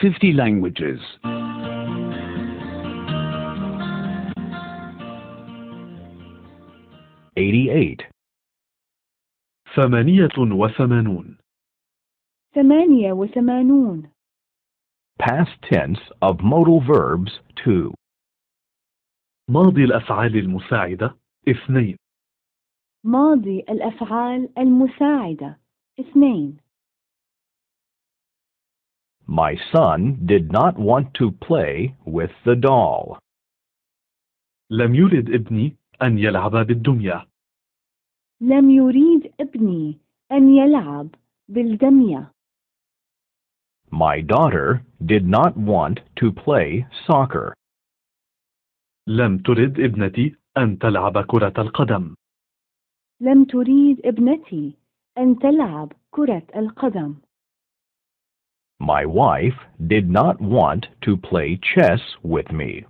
50 languages. Eighty-eight. ثمانية وثمانون. ثمانية وثمانون. Past tense of modal verbs two. ماضي الأفعال المساعدة اثنين. ماضي الأفعال المساعدة اثنين. My son did not want to play with the doll. لم يرد ابني أن يلعب بالدمية. لم يريد ابني أن يلعب بالدمية. My daughter did not want to play soccer. لم ترد ابنتي أن تلعب كرة القدم. لم تريد ابنتي أن تلعب كرة القدم. My wife did not want to play chess with me.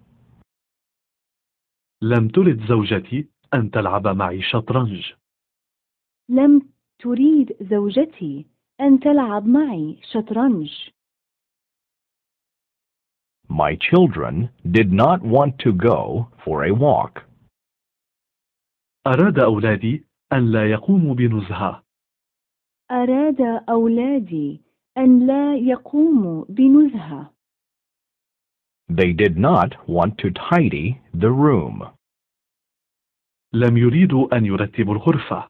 لم تريد زوجتي أن تلعب معي شطرنج. لم تريد زوجتي أن تلعب معي شطرنج. My children did not want to go for a walk. أراد أولادي أن لا يقوموا بنزهة. أراد أولادي أن لا يقوموا بنزهة. They did not want to tidy the room. لم يريدوا أن يرتبوا الغرفة.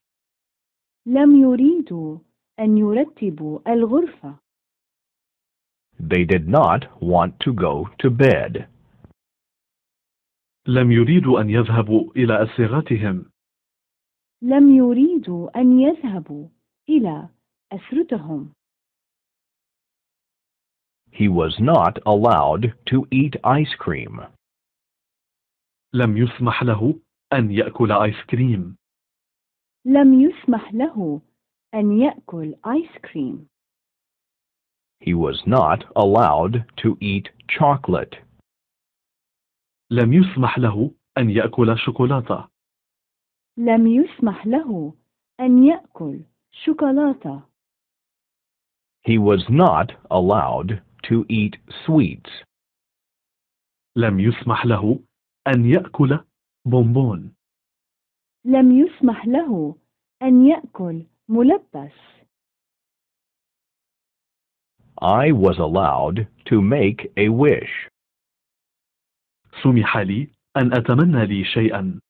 لم يريدوا أن يرتبوا الغرفة. They did not want to go to bed. لم يريدوا أن يذهبوا إلى أسرتهم. لم يريدوا أن يذهبوا إلى أسرتهم. He was not allowed to eat ice cream. لم يسمح له أن يأكل آيس كريم. لم يسمح له أن يأكل آيس كريم. He was not allowed to eat chocolate. لم يسمح له أن يأكل شوكولاتة. لم يسمح له أن يأكل شوكولاتة. He was not allowed to eat sweets. لم يسمح له أن يأكل بونبون. لم يسمح له أن يأكل ملبس. I was allowed to make a wish. سمح لي أن أتمنى لي شيئا.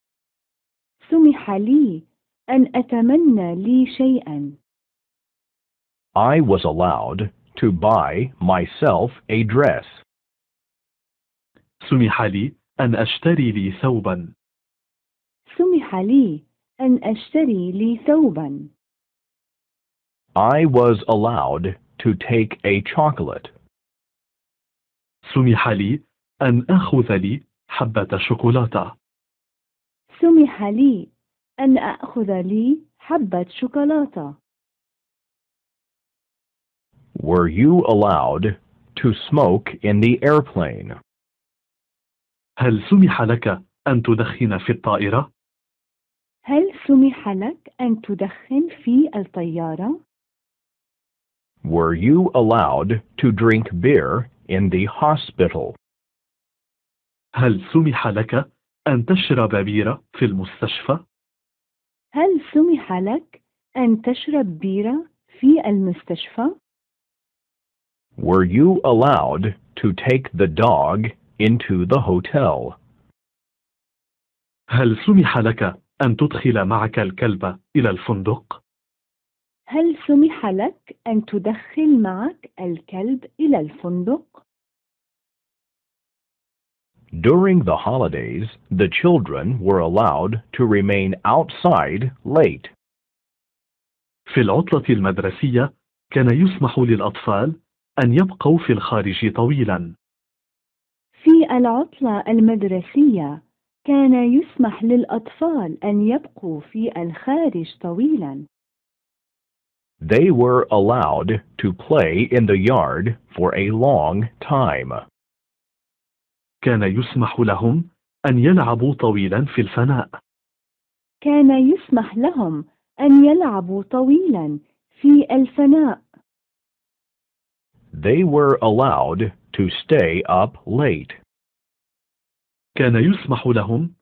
سمح لي أن أتمنى لي شيئا. I was allowed to buy myself a dress. سمح لي أن أشتري لي ثوبا. سمح لي أن أشتري لي ثوبا. I was allowed to take a chocolate. سمح لي أن أخذ لي حبة شوكولاتة. سمح لي أن أخذ لي حبة شوكولاتة. Were you allowed to smoke in the airplane? هل سمح لك أن تدخن في الطائرة؟ هل سمح لك أن تدخن في الطيارة؟ Were you allowed to drink beer in the hospital? هل سمح لك أن تشرب بيرة في المستشفى؟ هل سمح لك أن تشرب بيرة في المستشفى؟ were you allowed to take the dog into the hotel? هل سمح لك أن تدخل معك الكلب إلى الفندق؟ هل سمح لك أن تدخل معك الكلب إلى الفندق؟ During the holidays, the children were allowed to remain outside late. في العطلة المدرسية كان يسمح للأطفال أن يبقوا في الخارج طويلا في العطلة المدرسية كان يسمح للأطفال أن يبقوا في الخارج طويلا They were allowed to play in the yard for a long time. كان يسمح لهم أن يلعبوا طويلا في الفناء. كان يسمح لهم أن يلعبوا طويلا في الفناء. They were allowed to stay up late. كان يسمح لهم